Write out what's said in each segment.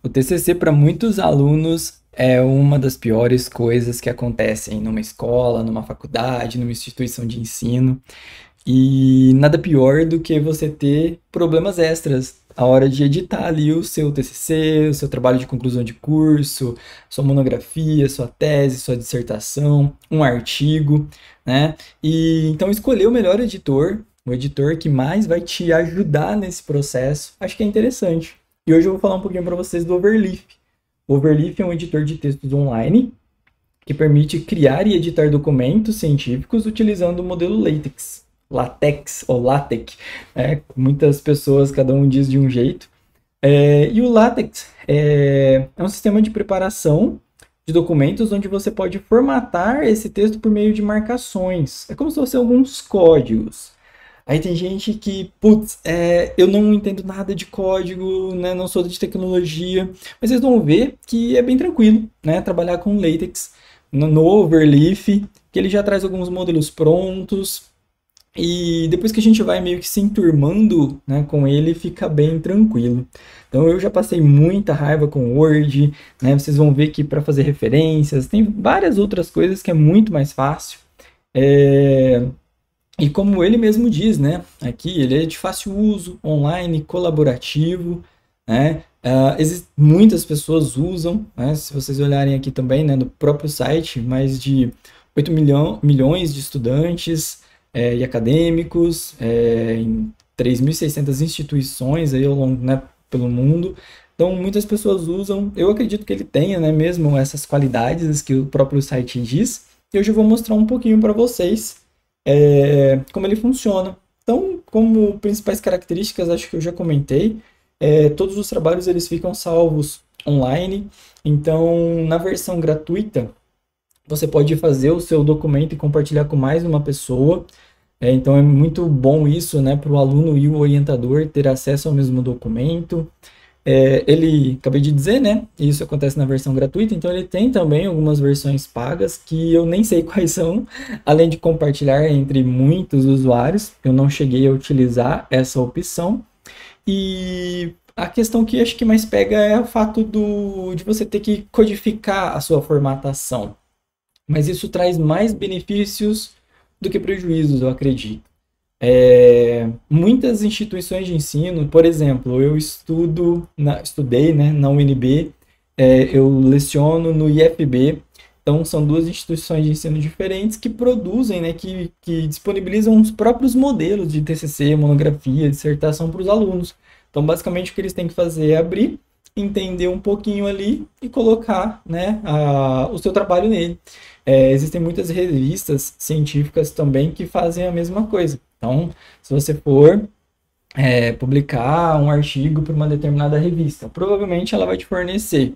O TCC para muitos alunos é uma das piores coisas que acontecem numa escola, numa faculdade, numa instituição de ensino. E nada pior do que você ter problemas extras a hora de editar ali o seu TCC, o seu trabalho de conclusão de curso, sua monografia, sua tese, sua dissertação, um artigo, né? E então escolher o melhor editor, o editor que mais vai te ajudar nesse processo, acho que é interessante. E hoje eu vou falar um pouquinho para vocês do Overleaf. O Overleaf é um editor de textos online que permite criar e editar documentos científicos utilizando o modelo LaTeX. LaTeX ou LaTeX. É, muitas pessoas, cada um diz de um jeito. É, e o LaTeX é, é um sistema de preparação de documentos onde você pode formatar esse texto por meio de marcações. É como se fossem alguns códigos. Aí tem gente que, putz, é, eu não entendo nada de código, né, não sou de tecnologia, mas vocês vão ver que é bem tranquilo, né, trabalhar com latex no Overleaf, que ele já traz alguns modelos prontos, e depois que a gente vai meio que se enturmando né, com ele, fica bem tranquilo. Então eu já passei muita raiva com Word, né, vocês vão ver que para fazer referências, tem várias outras coisas que é muito mais fácil. É... E como ele mesmo diz, né, aqui ele é de fácil uso, online, colaborativo, né? Uh, muitas pessoas usam, né, se vocês olharem aqui também, né, no próprio site, mais de 8 milhão, milhões de estudantes é, e acadêmicos é, em 3.600 instituições aí ao longo, né, pelo mundo. Então, muitas pessoas usam. Eu acredito que ele tenha né, mesmo essas qualidades que o próprio site diz. E hoje eu vou mostrar um pouquinho para vocês é, como ele funciona. Então, como principais características, acho que eu já comentei, é, todos os trabalhos eles ficam salvos online. Então, na versão gratuita, você pode fazer o seu documento e compartilhar com mais uma pessoa. É, então, é muito bom isso né, para o aluno e o orientador ter acesso ao mesmo documento. É, ele, acabei de dizer, né? Isso acontece na versão gratuita, então ele tem também algumas versões pagas que eu nem sei quais são, além de compartilhar entre muitos usuários. Eu não cheguei a utilizar essa opção. E a questão que acho que mais pega é o fato do, de você ter que codificar a sua formatação. Mas isso traz mais benefícios do que prejuízos, eu acredito. É, muitas instituições de ensino, por exemplo, eu estudo, na, estudei né, na UNB, é, eu leciono no IFB, então são duas instituições de ensino diferentes que produzem, né, que, que disponibilizam os próprios modelos de TCC, monografia, dissertação para os alunos. Então, basicamente, o que eles têm que fazer é abrir, entender um pouquinho ali e colocar né, a, o seu trabalho nele. É, existem muitas revistas científicas também que fazem a mesma coisa. Então, se você for é, publicar um artigo para uma determinada revista, provavelmente ela vai te fornecer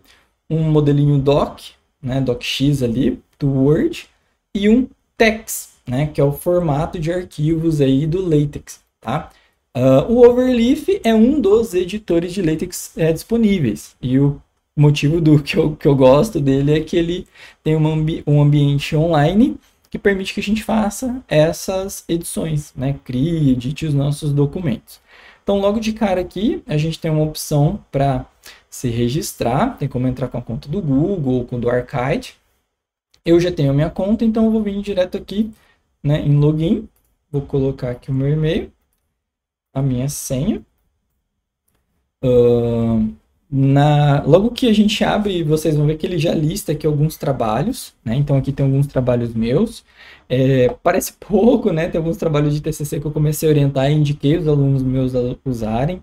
um modelinho doc, né, docx ali, do Word, e um tex, né, que é o formato de arquivos aí do LaTeX, tá? Uh, o Overleaf é um dos editores de LaTeX é, disponíveis, e o motivo do que eu, que eu gosto dele é que ele tem ambi um ambiente online que permite que a gente faça essas edições, né? Crie, edite os nossos documentos. Então, logo de cara aqui, a gente tem uma opção para se registrar, tem como entrar com a conta do Google ou com do Arcade. Eu já tenho a minha conta, então eu vou vir direto aqui né, em login, vou colocar aqui o meu e-mail, a minha senha. Uh, na, logo que a gente abre, vocês vão ver que ele já lista aqui alguns trabalhos, né? Então aqui tem alguns trabalhos meus. É, parece pouco, né? Tem alguns trabalhos de TCC que eu comecei a orientar e indiquei os alunos meus a usarem.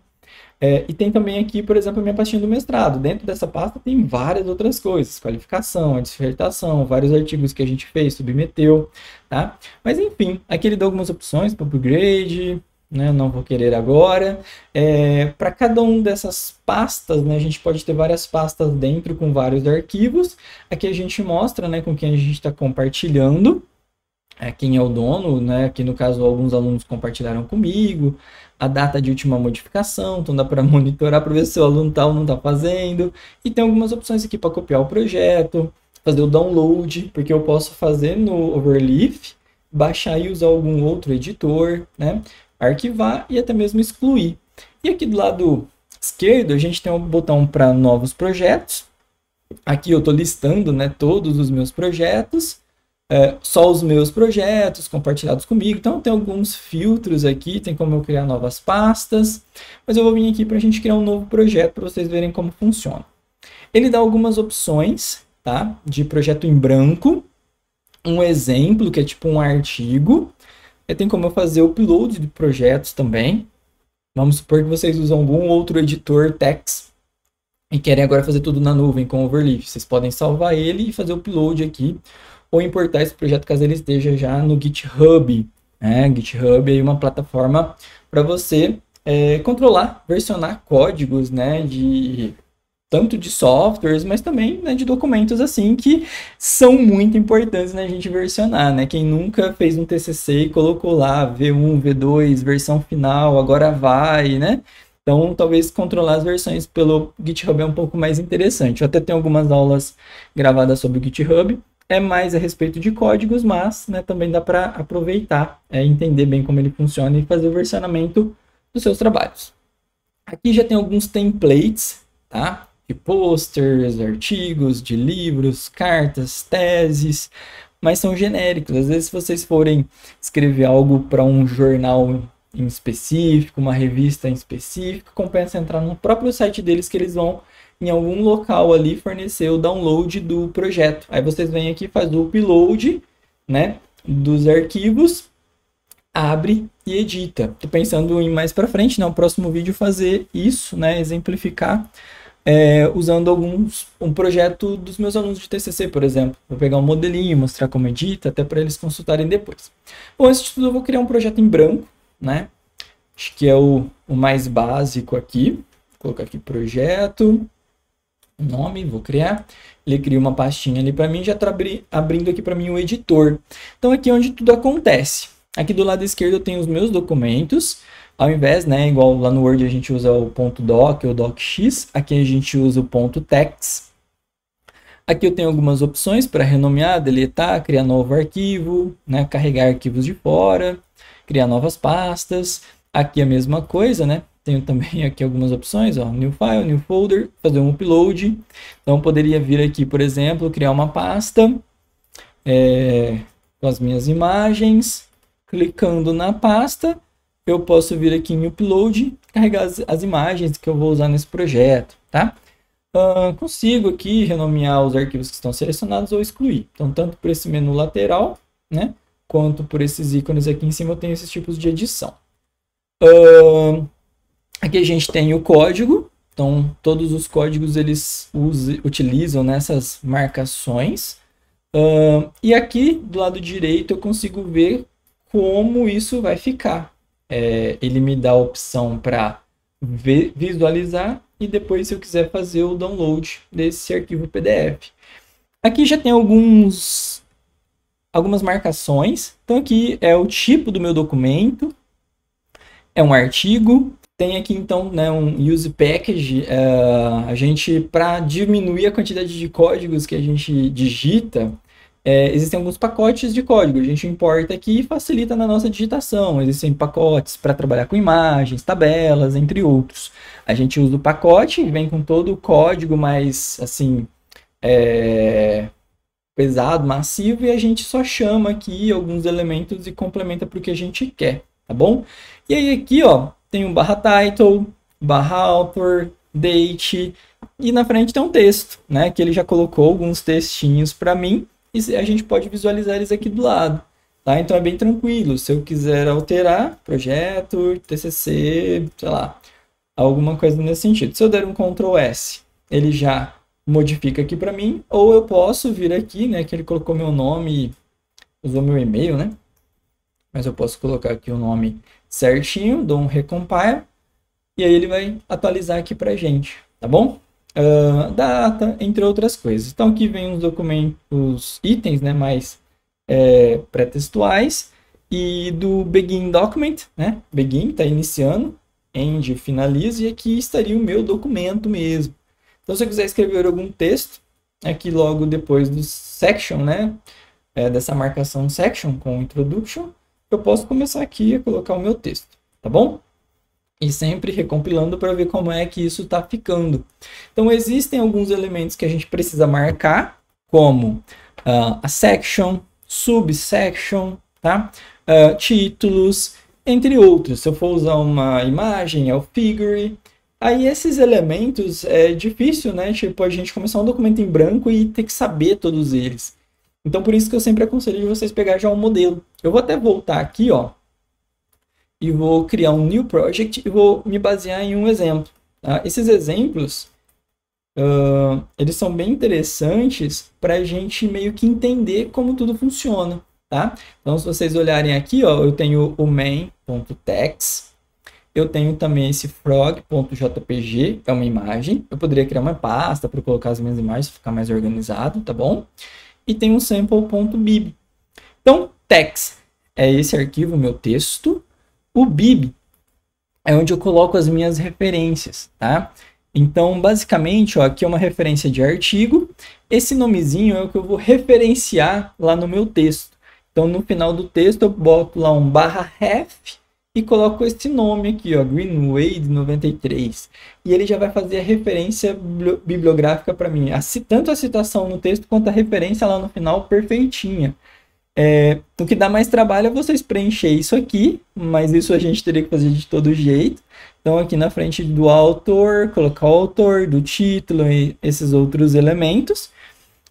É, e tem também aqui, por exemplo, a minha pastinha do mestrado. Dentro dessa pasta tem várias outras coisas, qualificação, a dissertação, vários artigos que a gente fez, submeteu, tá? Mas enfim, aqui ele dá algumas opções para upgrade, né? não vou querer agora. É, para cada um dessas pastas, né, a gente pode ter várias pastas dentro com vários arquivos. Aqui a gente mostra né, com quem a gente está compartilhando, é, quem é o dono, né? aqui no caso alguns alunos compartilharam comigo, a data de última modificação, então dá para monitorar para ver se o aluno tal tá ou não está fazendo. E tem algumas opções aqui para copiar o projeto, fazer o download, porque eu posso fazer no Overleaf, baixar e usar algum outro editor, né? arquivar e até mesmo excluir. E aqui do lado esquerdo, a gente tem um botão para novos projetos. Aqui eu estou listando né, todos os meus projetos, é, só os meus projetos compartilhados comigo. Então, tem alguns filtros aqui, tem como eu criar novas pastas. Mas eu vou vir aqui para a gente criar um novo projeto para vocês verem como funciona. Ele dá algumas opções tá, de projeto em branco, um exemplo, que é tipo um artigo, é tem como eu fazer upload de projetos também. Vamos supor que vocês usam algum outro editor text e querem agora fazer tudo na nuvem com Overleaf. Vocês podem salvar ele e fazer o upload aqui ou importar esse projeto caso ele esteja já no GitHub. Né? GitHub é uma plataforma para você é, controlar, versionar códigos né, de tanto de softwares, mas também né, de documentos assim que são muito importantes na né, gente versionar, né? Quem nunca fez um TCC e colocou lá V1, V2, versão final, agora vai, né? Então, talvez controlar as versões pelo GitHub é um pouco mais interessante. Eu até tenho algumas aulas gravadas sobre o GitHub. É mais a respeito de códigos, mas né, também dá para aproveitar, é, entender bem como ele funciona e fazer o versionamento dos seus trabalhos. Aqui já tem alguns templates, tá? de posters, artigos, de livros, cartas, teses, mas são genéricos. Às vezes, se vocês forem escrever algo para um jornal em específico, uma revista em específico, compensa entrar no próprio site deles que eles vão em algum local ali fornecer o download do projeto. Aí vocês vêm aqui, faz o upload, né, dos arquivos, abre e edita. Tô pensando em mais para frente, né, o próximo vídeo fazer isso, né, exemplificar é, usando alguns um projeto dos meus alunos de TCC, por exemplo. Vou pegar um modelinho, mostrar como edita, até para eles consultarem depois. Bom, antes de tudo, eu vou criar um projeto em branco, né? Acho que é o, o mais básico aqui. Vou colocar aqui projeto, nome, vou criar. Ele cria uma pastinha ali para mim, já está abri, abrindo aqui para mim o editor. Então aqui é onde tudo acontece. Aqui do lado esquerdo eu tenho os meus documentos. Ao invés, né, igual lá no Word a gente usa o ponto .doc ou .docx, aqui a gente usa o ponto .tex. Aqui eu tenho algumas opções para renomear, deletar, criar novo arquivo, né, carregar arquivos de fora, criar novas pastas. Aqui a mesma coisa, né? Tenho também aqui algumas opções, ó, new file, new folder, fazer um upload. Então poderia vir aqui, por exemplo, criar uma pasta é, com as minhas imagens, clicando na pasta eu posso vir aqui em upload, carregar as, as imagens que eu vou usar nesse projeto, tá? Uh, consigo aqui renomear os arquivos que estão selecionados ou excluir. Então, tanto por esse menu lateral, né, quanto por esses ícones aqui em cima, eu tenho esses tipos de edição. Uh, aqui a gente tem o código, então todos os códigos eles utilizam nessas né, marcações. Uh, e aqui do lado direito eu consigo ver como isso vai ficar é, ele me dá a opção para visualizar e depois, se eu quiser fazer o download desse arquivo PDF. Aqui já tem alguns algumas marcações. Então aqui é o tipo do meu documento, é um artigo. Tem aqui então né, um use package. Uh, a gente para diminuir a quantidade de códigos que a gente digita, é, existem alguns pacotes de código. A gente importa aqui e facilita na nossa digitação. Existem pacotes para trabalhar com imagens, tabelas, entre outros. A gente usa o pacote, vem com todo o código mais assim é, pesado, massivo, e a gente só chama aqui alguns elementos e complementa para o que a gente quer, tá bom? E aí aqui ó, tem um barra title, barra author, date, e na frente tem um texto, né? Que ele já colocou alguns textinhos para mim e a gente pode visualizar eles aqui do lado. Tá? Então é bem tranquilo. Se eu quiser alterar, projeto, TCC, sei lá, alguma coisa nesse sentido. Se eu der um Ctrl S, ele já modifica aqui para mim, ou eu posso vir aqui, né, que ele colocou meu nome, usou meu e-mail, né? Mas eu posso colocar aqui o nome certinho, dou um recompile, e aí ele vai atualizar aqui pra gente, tá bom? uh, entre outras coisas. Então aqui vem os documentos, os itens né, mais é, pré-textuais e do begin document, né? Begin está iniciando, end finaliza e aqui estaria o meu documento mesmo. Então se eu quiser escrever algum texto, aqui é logo depois do section, né? É, dessa marcação section com introduction, eu posso começar aqui a colocar o meu texto, tá bom? e sempre recompilando para ver como é que isso está ficando. Então existem alguns elementos que a gente precisa marcar, como uh, a section, subsection, tá? Uh, títulos, entre outros. Se eu for usar uma imagem, é o figure. Aí esses elementos é difícil, né? Tipo, a gente começar um documento em branco e ter que saber todos eles. Então por isso que eu sempre aconselho vocês pegar já um modelo. Eu vou até voltar aqui, ó, e vou criar um new project e vou me basear em um exemplo. Tá? Esses exemplos, uh, eles são bem interessantes para a gente meio que entender como tudo funciona. Tá? Então, se vocês olharem aqui, ó, eu tenho o main.text, eu tenho também esse frog.jpg, que é uma imagem. Eu poderia criar uma pasta para colocar as minhas imagens, ficar mais organizado, tá bom? E tem um sample.bib. Então, text é esse arquivo, meu texto, o bib é onde eu coloco as minhas referências, tá? Então, basicamente, ó, aqui é uma referência de artigo. Esse nomezinho é o que eu vou referenciar lá no meu texto. Então, no final do texto, eu boto lá um barra ref e coloco esse nome aqui, ó, Greenway de 93. E ele já vai fazer a referência bibliográfica para mim. Tanto a citação no texto quanto a referência lá no final perfeitinha. É, o que dá mais trabalho é vocês preencher isso aqui, mas isso a gente teria que fazer de todo jeito. Então, aqui na frente do autor, colocar o autor, do título e esses outros elementos.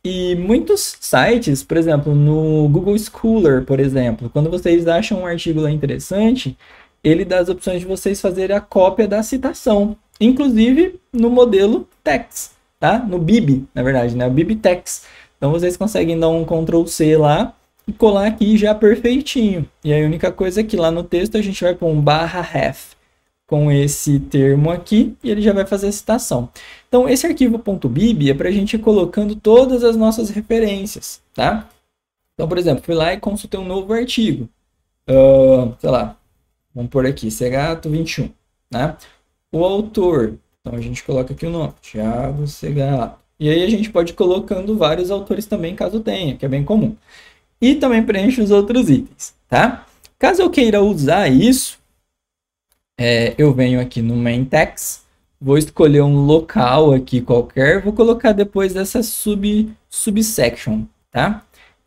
E muitos sites, por exemplo, no Google Scholar, por exemplo, quando vocês acham um artigo lá interessante, ele dá as opções de vocês fazerem a cópia da citação, inclusive no modelo Tex, tá? No BIB, na verdade, né? O Tex. Então, vocês conseguem dar um Ctrl C lá e colar aqui já perfeitinho. E a única coisa é que lá no texto a gente vai pôr um barra ref com esse termo aqui e ele já vai fazer a citação. Então, esse arquivo .bib é para a gente ir colocando todas as nossas referências, tá? Então, por exemplo, fui lá e consultei um novo artigo. Uh, sei lá, vamos por aqui, Segato 21, né? O autor, então a gente coloca aqui o nome, Thiago Segato. E aí a gente pode ir colocando vários autores também, caso tenha, que é bem comum e também preencho os outros itens, tá? Caso eu queira usar isso, é, eu venho aqui no main text, vou escolher um local aqui qualquer, vou colocar depois dessa sub subsection, tá?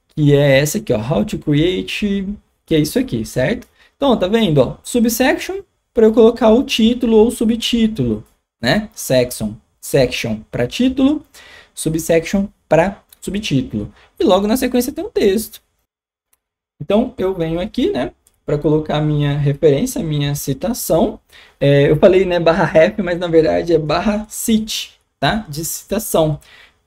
Que é essa aqui, ó, how to create, que é isso aqui, certo? Então, tá vendo, ó, subsection para eu colocar o título ou subtítulo, né? Section, section para título, subsection para subtítulo. E logo na sequência tem um texto. Então, eu venho aqui, né? Para colocar a minha referência, a minha citação. É, eu falei, né? Barra ref, mas na verdade é barra cite, tá? De citação.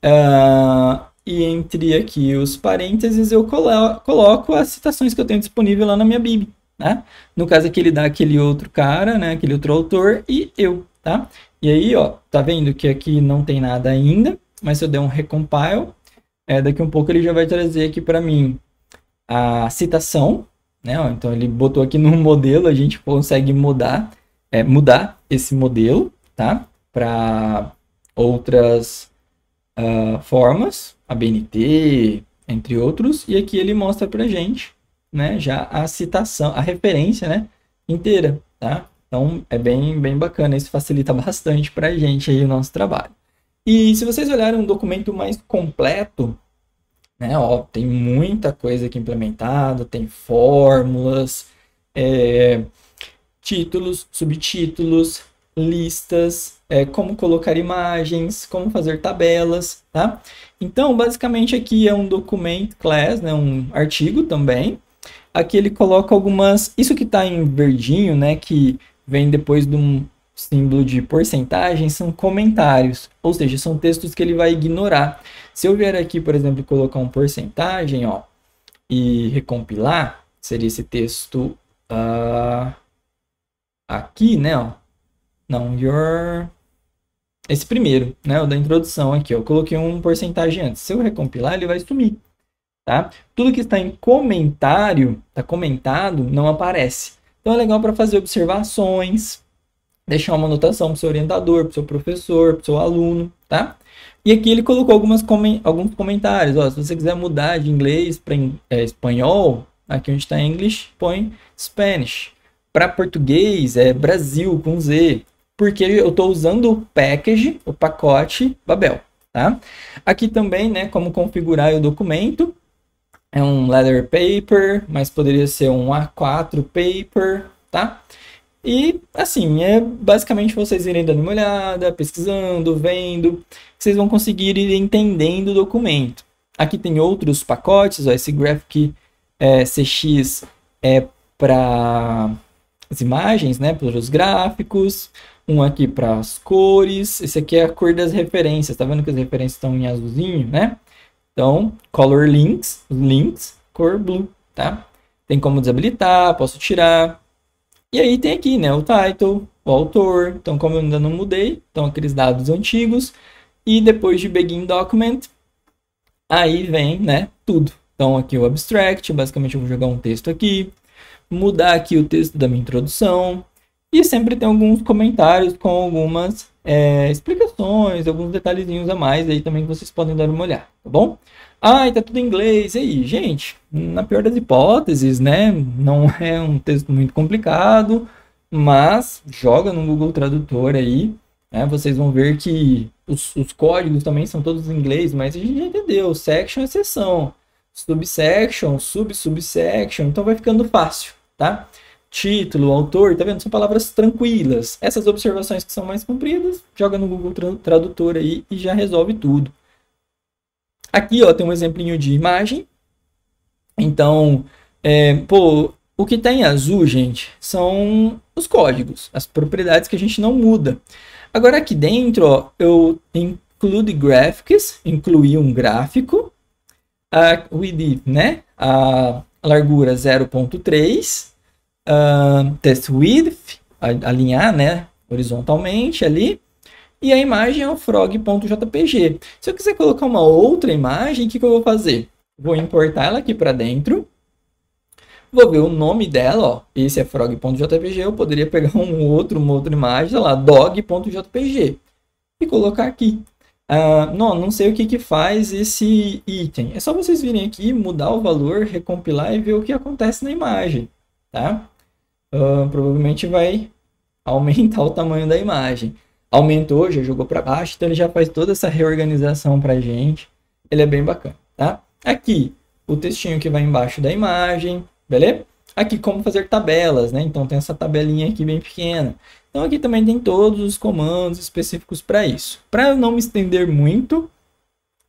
Uh, e entre aqui os parênteses, eu colo coloco as citações que eu tenho disponível lá na minha bib, né? No caso aqui, ele dá aquele outro cara, né? Aquele outro autor e eu, tá? E aí, ó, tá vendo que aqui não tem nada ainda, mas se eu der um recompile, é, daqui um pouco ele já vai trazer aqui para mim a citação, né? então ele botou aqui no modelo, a gente consegue mudar, é, mudar esse modelo, tá? Para outras uh, formas, a BNT, entre outros, e aqui ele mostra para gente, né? Já a citação, a referência, né? Inteira, tá? Então é bem, bem bacana, isso facilita bastante para a gente aí o nosso trabalho. E se vocês olharem um documento mais completo, né, ó, tem muita coisa aqui implementada, tem fórmulas, é, títulos, subtítulos, listas, é, como colocar imagens, como fazer tabelas, tá? Então, basicamente aqui é um documento class, né, um artigo também. Aqui ele coloca algumas, isso que está em verdinho, né, que vem depois de um símbolo de porcentagem são comentários, ou seja, são textos que ele vai ignorar. Se eu vier aqui, por exemplo, colocar um porcentagem ó, e recompilar, seria esse texto uh, aqui, né? Ó. Não, your... Esse primeiro, né? O da introdução aqui, ó. Eu coloquei um porcentagem antes. Se eu recompilar, ele vai sumir, tá? Tudo que está em comentário, está comentado, não aparece. Então é legal para fazer observações, deixar uma anotação para o seu orientador, para o seu professor, para o seu aluno, tá? E aqui ele colocou algumas alguns comentários. Ó, se você quiser mudar de inglês para é, espanhol, aqui onde está English, põe Spanish. Para português é Brasil com Z, porque eu estou usando o package, o pacote Babel. Tá? Aqui também, né, como configurar o documento. É um leather paper, mas poderia ser um A4 paper, tá? E assim, é basicamente vocês irem dando uma olhada, pesquisando, vendo, vocês vão conseguir ir entendendo o documento. Aqui tem outros pacotes, ó, esse Graphic é, CX é para as imagens, né, para os gráficos, um aqui para as cores, esse aqui é a cor das referências, tá vendo que as referências estão em azulzinho, né? Então, color links, links, cor blue, tá? Tem como desabilitar, posso tirar, e aí tem aqui, né, o title, o autor, então como eu ainda não mudei, então aqueles dados antigos. E depois de begin document, aí vem, né, tudo. Então aqui o abstract, basicamente eu vou jogar um texto aqui, mudar aqui o texto da minha introdução. E sempre tem alguns comentários com algumas é, explicações, alguns detalhezinhos a mais aí também que vocês podem dar uma olhada, tá bom? Ai, tá tudo em inglês. E aí, gente, na pior das hipóteses, né? Não é um texto muito complicado, mas joga no Google Tradutor aí, né? Vocês vão ver que os, os códigos também são todos em inglês, mas a gente já entendeu. Section é seção, subsection, sub-subsection, então vai ficando fácil, tá? Título, autor, tá vendo? São palavras tranquilas. Essas observações que são mais compridas, joga no Google Tradutor aí e já resolve tudo. Aqui, ó, tem um exemplinho de imagem. Então, é, pô, o que está em azul, gente, são os códigos, as propriedades que a gente não muda. Agora aqui dentro, ó, eu include graphics, incluí um gráfico, a uh, width, né, a largura 0.3, uh, ah, test width, alinhar, né, horizontalmente ali, e a imagem é o frog.jpg. Se eu quiser colocar uma outra imagem, o que, que eu vou fazer? Vou importar ela aqui para dentro. Vou ver o nome dela, ó. Esse é frog.jpg. Eu poderia pegar um outro, uma outra imagem, lá, dog.jpg. E colocar aqui. Ah, não, não sei o que, que faz esse item. É só vocês virem aqui, mudar o valor, recompilar e ver o que acontece na imagem. Tá? Ah, provavelmente vai aumentar o tamanho da imagem aumentou, já jogou para baixo, então ele já faz toda essa reorganização para gente. Ele é bem bacana, tá? Aqui, o textinho que vai embaixo da imagem, beleza? Aqui, como fazer tabelas, né? Então, tem essa tabelinha aqui bem pequena. Então, aqui também tem todos os comandos específicos para isso. Para não me estender muito,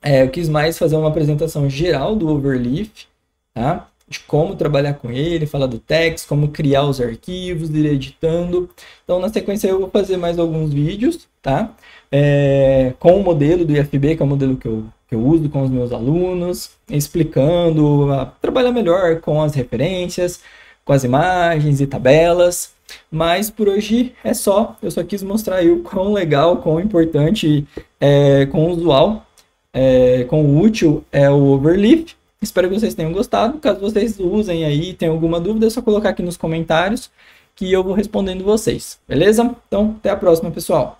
é, eu quis mais fazer uma apresentação geral do Overleaf, tá? de como trabalhar com ele, falar do text, como criar os arquivos, ir editando. Então, na sequência, eu vou fazer mais alguns vídeos, tá? É, com o modelo do IFB, que é o modelo que eu, que eu uso com os meus alunos, explicando, a, trabalhar melhor com as referências, com as imagens e tabelas. Mas por hoje é só. Eu só quis mostrar aí o quão legal, quão importante, é, quão usual, é, quão útil é o Overleaf. Espero que vocês tenham gostado. Caso vocês usem aí, tenham alguma dúvida, é só colocar aqui nos comentários que eu vou respondendo vocês, beleza? Então, até a próxima, pessoal.